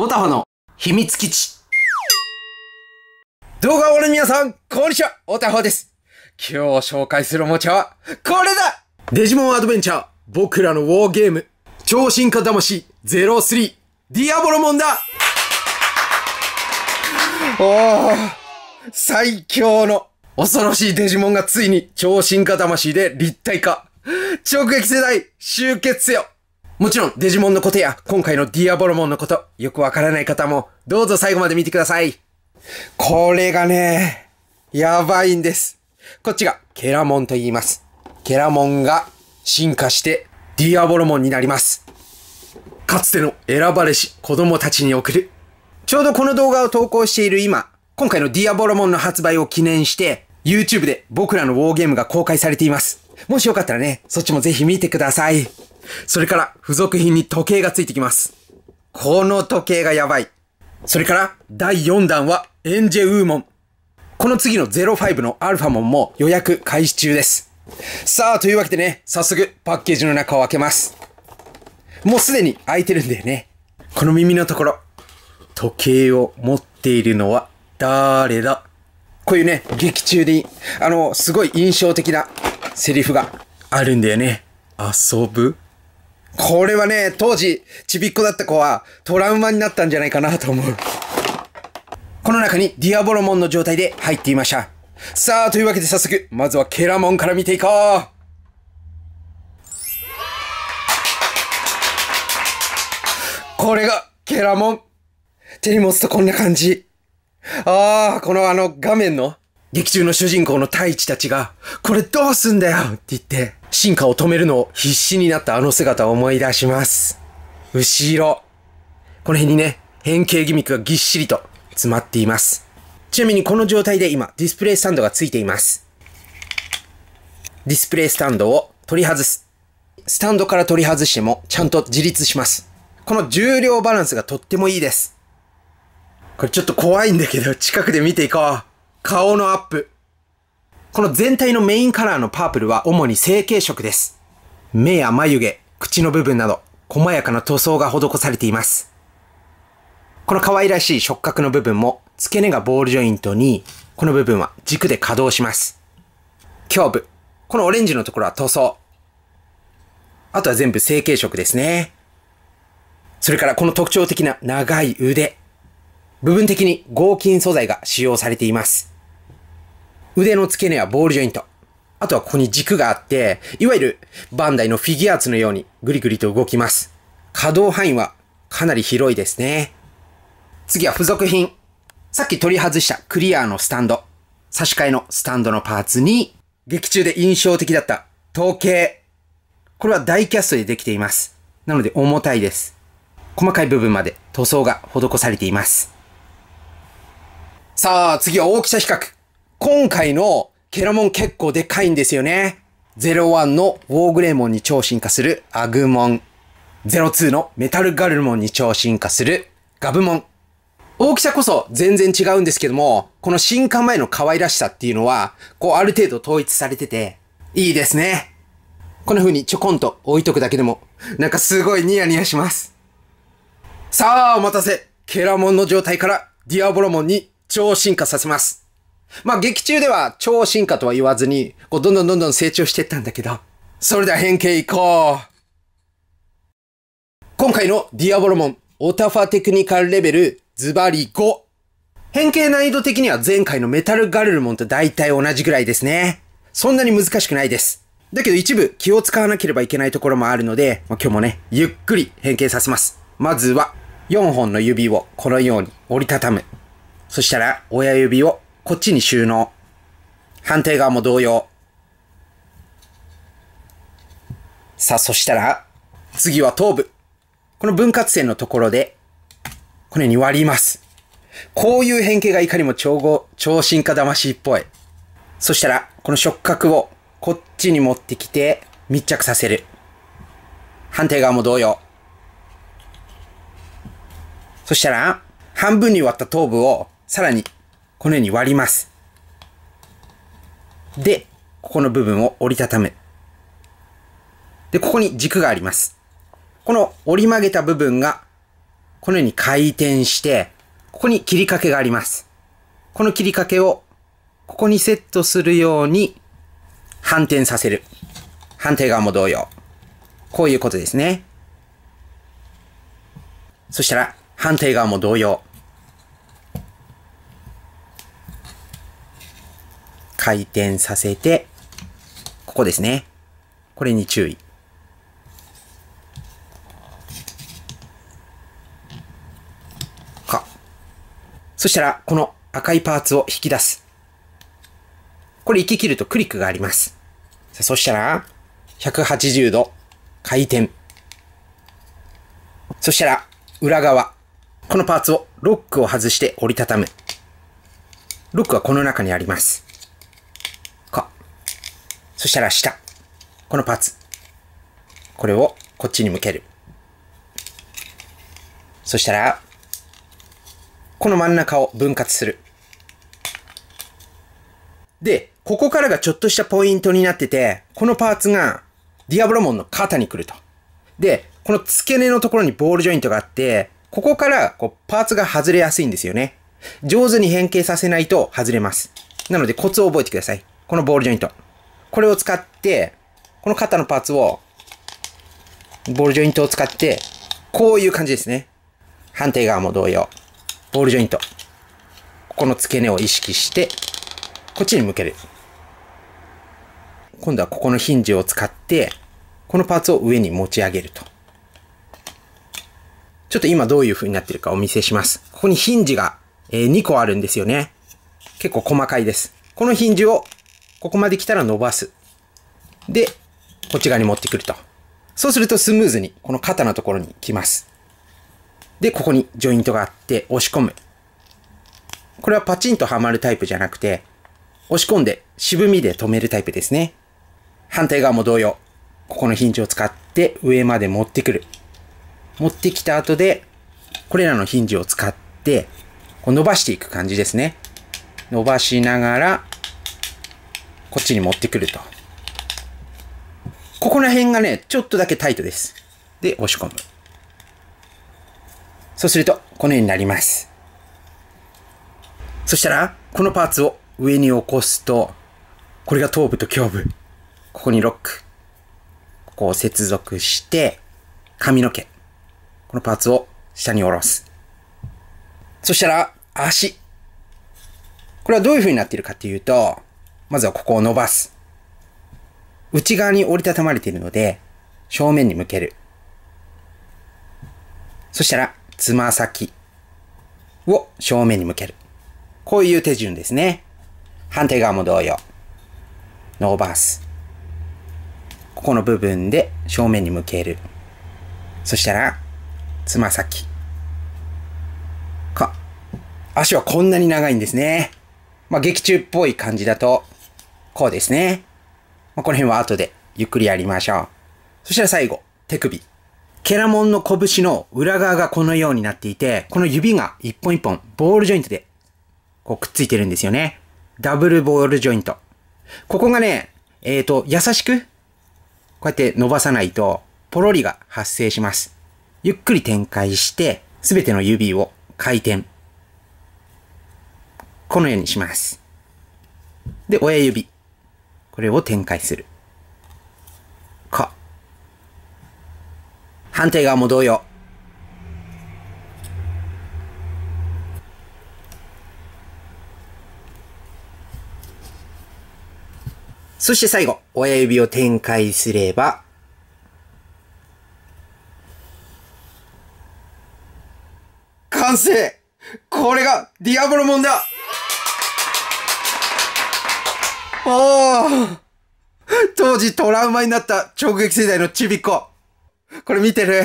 オタフの秘密基地。動画をご覧の皆さん、こんにちは、オタフです。今日紹介するおもちゃは、これだデジモンアドベンチャー、僕らのウォーゲーム、超進化魂03、ディアボロモンだおぉ、最強の恐ろしいデジモンがついに超進化魂で立体化。直撃世代、集結せよもちろん、デジモンのことや、今回のディアボロモンのこと、よくわからない方も、どうぞ最後まで見てください。これがね、やばいんです。こっちが、ケラモンと言います。ケラモンが進化して、ディアボロモンになります。かつての選ばれし子供たちに送る。ちょうどこの動画を投稿している今、今回のディアボロモンの発売を記念して、YouTube で僕らのウォーゲームが公開されています。もしよかったらね、そっちもぜひ見てください。それから、付属品に時計がついてきます。この時計がやばい。それから、第4弾は、エンジェウーモン。この次の05のアルファモンも予約開始中です。さあ、というわけでね、早速パッケージの中を開けます。もうすでに開いてるんだよね。この耳のところ、時計を持っているのは誰だこういうね、劇中で、あの、すごい印象的なセリフがあるんだよね。遊ぶこれはね、当時、ちびっこだった子はトラウマになったんじゃないかなと思う。この中にディアボロモンの状態で入っていました。さあ、というわけで早速、まずはケラモンから見ていこうこれが、ケラモン手に持つとこんな感じ。ああ、このあの画面の劇中の主人公の太一たちが、これどうすんだよって言って、進化を止めるのを必死になったあの姿を思い出します。後ろ。この辺にね、変形ギミックがぎっしりと詰まっています。ちなみにこの状態で今、ディスプレイスタンドがついています。ディスプレイスタンドを取り外す。スタンドから取り外しても、ちゃんと自立します。この重量バランスがとってもいいです。これちょっと怖いんだけど、近くで見ていこう。顔のアップ。この全体のメインカラーのパープルは主に成型色です。目や眉毛、口の部分など、細やかな塗装が施されています。この可愛らしい触覚の部分も、付け根がボールジョイントに、この部分は軸で稼働します。胸部。このオレンジのところは塗装。あとは全部成型色ですね。それからこの特徴的な長い腕。部分的に合金素材が使用されています。腕の付け根はボールジョイント。あとはここに軸があって、いわゆるバンダイのフィギュアーツのようにぐりぐりと動きます。可動範囲はかなり広いですね。次は付属品。さっき取り外したクリアのスタンド。差し替えのスタンドのパーツに、劇中で印象的だった統計。これはダイキャストでできています。なので重たいです。細かい部分まで塗装が施されています。さあ、次は大きさ比較。今回のケラモン結構でかいんですよね。01のウォーグレモンに超進化するアグモン。02のメタルガルモンに超進化するガブモン。大きさこそ全然違うんですけども、この進化前の可愛らしさっていうのは、こうある程度統一されてて、いいですね。こんな風にちょこんと置いとくだけでも、なんかすごいニヤニヤします。さあ、お待たせ。ケラモンの状態からディアボロモンに超進化させます。まあ劇中では超進化とは言わずに、こうどんどんどんどん成長していったんだけど、それでは変形いこう今回のディアボロモン、オタファテクニカルレベル、ズバリ5。変形難易度的には前回のメタルガルルモンと大体同じぐらいですね。そんなに難しくないです。だけど一部気を使わなければいけないところもあるので、まあ、今日もね、ゆっくり変形させます。まずは、4本の指をこのように折りたたむ。そしたら、親指をこっちに収納。反対側も同様。さあ、そしたら、次は頭部。この分割線のところで、このように割ります。こういう変形がいかにも超合、超進化魂っぽい。そしたら、この触覚をこっちに持ってきて密着させる。反対側も同様。そしたら、半分に割った頭部をさらにこのように割ります。で、ここの部分を折りたたむ。で、ここに軸があります。この折り曲げた部分が、このように回転して、ここに切り掛けがあります。この切り掛けを、ここにセットするように、反転させる。反対側も同様。こういうことですね。そしたら、反対側も同様。回転させて、ここですね。これに注意。か。そしたら、この赤いパーツを引き出す。これ行き切るとクリックがあります。そしたら、180度回転。そしたら、裏側。このパーツをロックを外して折りたたむ。ロックはこの中にあります。そしたら下。このパーツ。これをこっちに向ける。そしたら、この真ん中を分割する。で、ここからがちょっとしたポイントになってて、このパーツがディアブロモンの肩に来ると。で、この付け根のところにボールジョイントがあって、ここからこうパーツが外れやすいんですよね。上手に変形させないと外れます。なのでコツを覚えてください。このボールジョイント。これを使って、この肩のパーツを、ボールジョイントを使って、こういう感じですね。反対側も同様。ボールジョイント。ここの付け根を意識して、こっちに向ける。今度はここのヒンジを使って、このパーツを上に持ち上げると。ちょっと今どういう風になってるかお見せします。ここにヒンジが、え2個あるんですよね。結構細かいです。このヒンジをここまで来たら伸ばす。で、こっち側に持ってくると。そうするとスムーズに、この肩のところに来ます。で、ここにジョイントがあって押し込む。これはパチンとはまるタイプじゃなくて、押し込んで渋みで止めるタイプですね。反対側も同様。ここのヒンジを使って上まで持ってくる。持ってきた後で、これらのヒンジを使って、こう伸ばしていく感じですね。伸ばしながら、こっちに持ってくると。ここら辺がね、ちょっとだけタイトです。で、押し込む。そうすると、このようになります。そしたら、このパーツを上に起こすと、これが頭部と胸部。ここにロック。ここを接続して、髪の毛。このパーツを下に下ろす。そしたら、足。これはどういう風になっているかっていうと、まずはここを伸ばす。内側に折りたたまれているので、正面に向ける。そしたら、つま先を正面に向ける。こういう手順ですね。反対側も同様。伸ばす。ここの部分で正面に向ける。そしたら、つま先。か。足はこんなに長いんですね。まあ、劇中っぽい感じだとこうですね。まあ、この辺は後でゆっくりやりましょう。そしたら最後、手首。ケラモンの拳の裏側がこのようになっていて、この指が一本一本ボールジョイントでこうくっついてるんですよね。ダブルボールジョイント。ここがね、えっ、ー、と、優しく、こうやって伸ばさないと、ポロリが発生します。ゆっくり展開して、すべての指を回転。このようにします。で、親指。これを展開する。か。反対側も同様。そして最後、親指を展開すれば、完成これがディアブロモンだああ当時トラウマになった直撃世代のちびっこ。これ見てる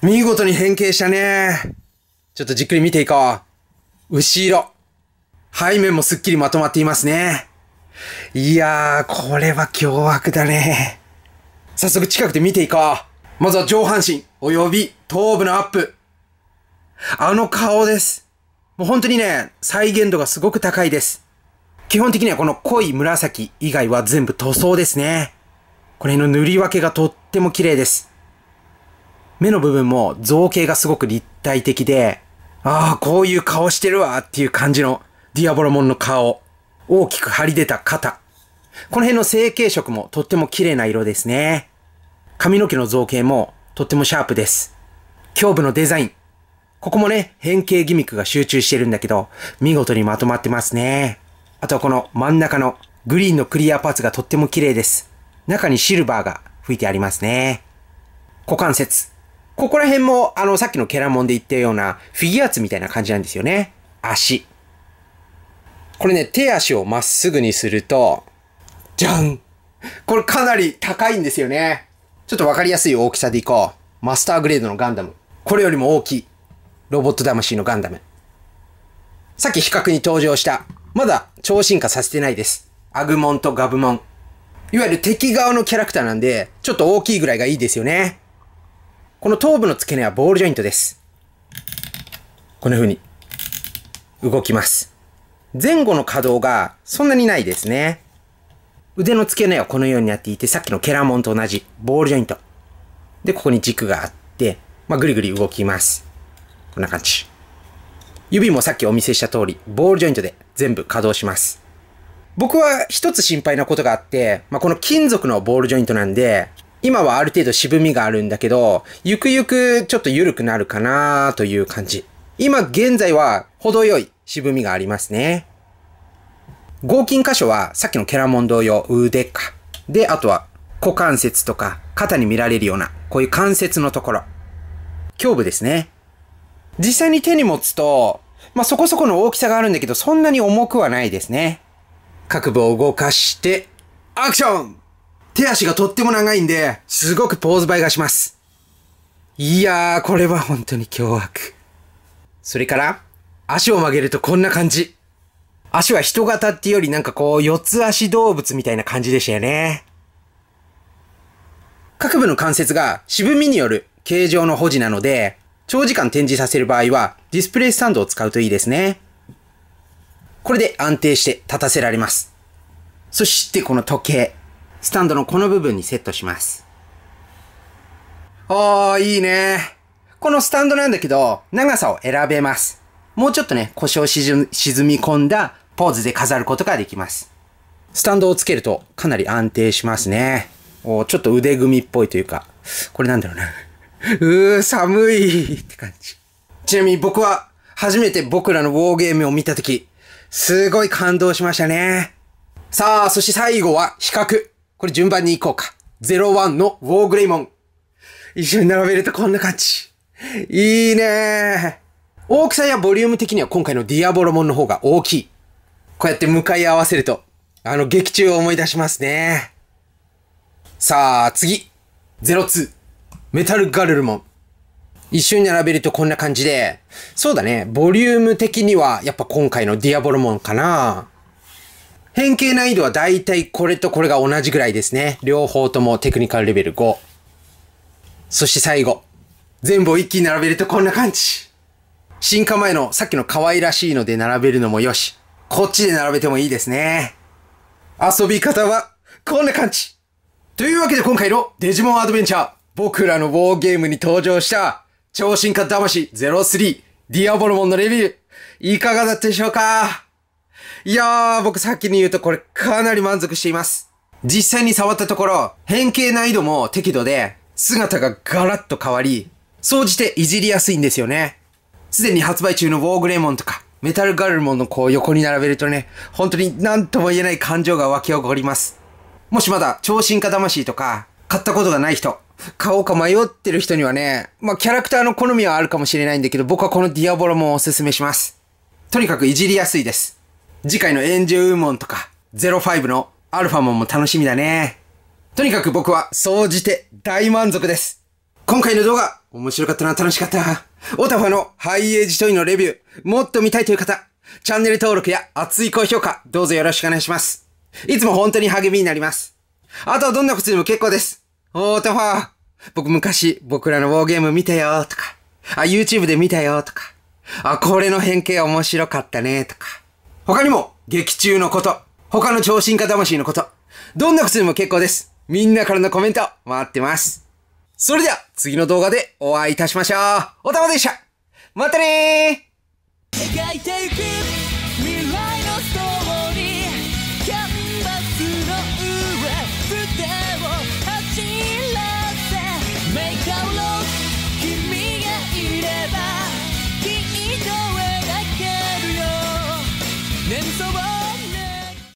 見事に変形したね。ちょっとじっくり見ていこう。後ろ。背面もすっきりまとまっていますね。いやー、これは凶悪だね。早速近くで見ていこう。まずは上半身、及び頭部のアップ。あの顔です。もう本当にね、再現度がすごく高いです。基本的にはこの濃い紫以外は全部塗装ですね。これの塗り分けがとっても綺麗です。目の部分も造形がすごく立体的で、ああ、こういう顔してるわっていう感じのディアボロモンの顔。大きく張り出た肩。この辺の成形色もとっても綺麗な色ですね。髪の毛の造形もとってもシャープです。胸部のデザイン。ここもね、変形ギミックが集中してるんだけど、見事にまとまってますね。あとはこの真ん中のグリーンのクリアパーツがとっても綺麗です。中にシルバーが吹いてありますね。股関節。ここら辺も、あの、さっきのケラモンで言ったようなフィギュアーツみたいな感じなんですよね。足。これね、手足をまっすぐにすると、じゃんこれかなり高いんですよね。ちょっとわかりやすい大きさでいこう。マスターグレードのガンダム。これよりも大きい。ロボット魂のガンダム。さっき比較に登場したまだ超進化させてないです。アグモンとガブモン。いわゆる敵側のキャラクターなんで、ちょっと大きいぐらいがいいですよね。この頭部の付け根はボールジョイントです。こんな風に動きます。前後の可動がそんなにないですね。腕の付け根はこのようになっていて、さっきのケラモンと同じボールジョイント。で、ここに軸があって、まあ、ぐりぐり動きます。こんな感じ。指もさっきお見せした通り、ボールジョイントで全部稼働します。僕は一つ心配なことがあって、まあ、この金属のボールジョイントなんで、今はある程度渋みがあるんだけど、ゆくゆくちょっと緩くなるかなという感じ。今現在は程よい渋みがありますね。合金箇所はさっきのケラモン同様腕か。で、あとは股関節とか肩に見られるような、こういう関節のところ。胸部ですね。実際に手に持つと、まあ、そこそこの大きさがあるんだけど、そんなに重くはないですね。各部を動かして、アクション手足がとっても長いんで、すごくポーズ映えがします。いやー、これは本当に凶悪。それから、足を曲げるとこんな感じ。足は人型っていうよりなんかこう、四つ足動物みたいな感じでしたよね。各部の関節が渋みによる形状の保持なので、長時間展示させる場合は、ディスプレイスタンドを使うといいですね。これで安定して立たせられます。そしてこの時計、スタンドのこの部分にセットします。あー、いいね。このスタンドなんだけど、長さを選べます。もうちょっとね、腰を沈み込んだポーズで飾ることができます。スタンドをつけるとかなり安定しますね。おちょっと腕組みっぽいというか、これなんだろうな。うー、寒いって感じ。ちなみに僕は初めて僕らのウォーゲームを見たとき、すごい感動しましたね。さあ、そして最後は比較。これ順番にいこうか。01のウォーグレイモン。一緒に並べるとこんな感じ。いいね大きさやボリューム的には今回のディアボロモンの方が大きい。こうやって向かい合わせると、あの劇中を思い出しますね。さあ、次。02。メタルガルルモン。一緒に並べるとこんな感じで、そうだね、ボリューム的にはやっぱ今回のディアボロモンかな。変形難易度はだいたいこれとこれが同じぐらいですね。両方ともテクニカルレベル5。そして最後。全部を一気に並べるとこんな感じ。進化前のさっきの可愛らしいので並べるのもよし。こっちで並べてもいいですね。遊び方はこんな感じ。というわけで今回のデジモンアドベンチャー。僕らのウォーゲームに登場した、超進化魂03、ディアボルモンのレビュー、いかがだったでしょうかいやー、僕さっきに言うとこれかなり満足しています。実際に触ったところ、変形難易度も適度で、姿がガラッと変わり、総じていじりやすいんですよね。すでに発売中のウォーグレモンとか、メタルガルモンのこう横に並べるとね、本当に何とも言えない感情が湧き起こります。もしまだ超進化魂とか、買ったことがない人、買おうか迷ってる人にはね、まあ、キャラクターの好みはあるかもしれないんだけど、僕はこのディアボロもおすすめします。とにかくいじりやすいです。次回のエンジェウーモンとか、05のアルファモンも楽しみだね。とにかく僕は、総じて大満足です。今回の動画、面白かったな、楽しかった。オタファのハイエージトイのレビュー、もっと見たいという方、チャンネル登録や熱い高評価、どうぞよろしくお願いします。いつも本当に励みになります。あとはどんなことでも結構です。おーたわ僕昔僕らのウォーゲーム見たよとか、あ、YouTube で見たよとか、あ、これの変形面白かったねとか。他にも、劇中のこと、他の超進化魂のこと、どんな薬も結構です。みんなからのコメント待ってます。それでは次の動画でお会いいたしましょう。おたまでした。またねー